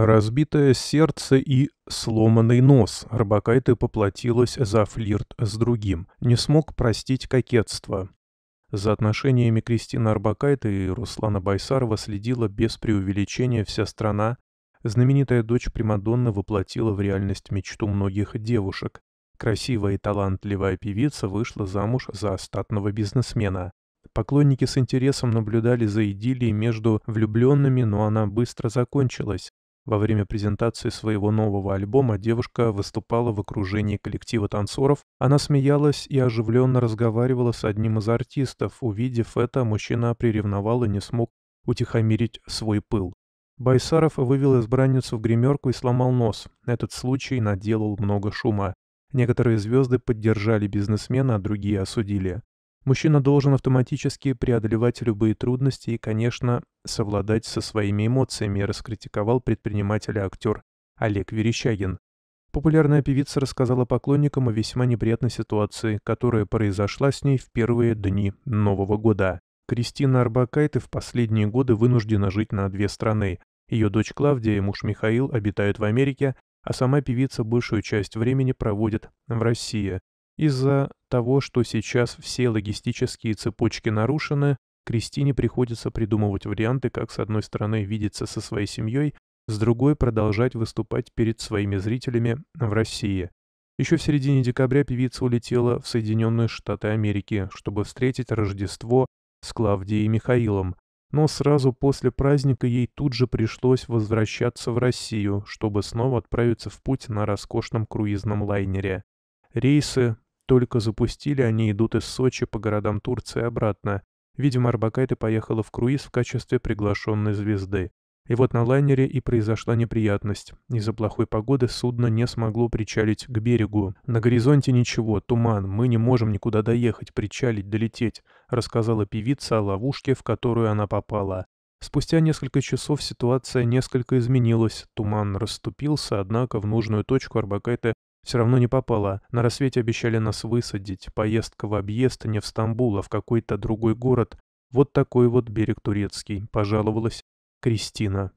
Разбитое сердце и сломанный нос. Рабакайта поплатилась за флирт с другим. Не смог простить кокетство. За отношениями Кристины Арбакайта и Руслана Байсарова следила без преувеличения вся страна. Знаменитая дочь Примадонны воплотила в реальность мечту многих девушек. Красивая и талантливая певица вышла замуж за остатного бизнесмена. Поклонники с интересом наблюдали за идиллией между влюбленными, но она быстро закончилась. Во время презентации своего нового альбома девушка выступала в окружении коллектива танцоров. Она смеялась и оживленно разговаривала с одним из артистов. Увидев это, мужчина приревновал и не смог утихомирить свой пыл. Байсаров вывел избранницу в гримерку и сломал нос. Этот случай наделал много шума. Некоторые звезды поддержали бизнесмена, а другие осудили. Мужчина должен автоматически преодолевать любые трудности и, конечно, совладать со своими эмоциями, раскритиковал предприниматель актер Олег Верещагин. Популярная певица рассказала поклонникам о весьма неприятной ситуации, которая произошла с ней в первые дни Нового года. Кристина Арбакайте в последние годы вынуждена жить на две страны. Ее дочь Клавдия и муж Михаил обитают в Америке, а сама певица большую часть времени проводит в России. Из-за того, что сейчас все логистические цепочки нарушены, Кристине приходится придумывать варианты, как с одной стороны видеться со своей семьей, с другой продолжать выступать перед своими зрителями в России. Еще в середине декабря певица улетела в Соединенные Штаты Америки, чтобы встретить Рождество с Клавдией и Михаилом. Но сразу после праздника ей тут же пришлось возвращаться в Россию, чтобы снова отправиться в путь на роскошном круизном лайнере. Рейсы, только запустили, они идут из Сочи по городам Турции обратно. Видимо, Арбакайте поехала в круиз в качестве приглашенной звезды. И вот на лайнере и произошла неприятность. Из-за плохой погоды судно не смогло причалить к берегу. «На горизонте ничего, туман, мы не можем никуда доехать, причалить, долететь», рассказала певица о ловушке, в которую она попала. Спустя несколько часов ситуация несколько изменилась, туман расступился, однако в нужную точку Арбакайте все равно не попала. На рассвете обещали нас высадить. Поездка в объезд а не в Стамбул, а в какой-то другой город. Вот такой вот берег турецкий, пожаловалась Кристина.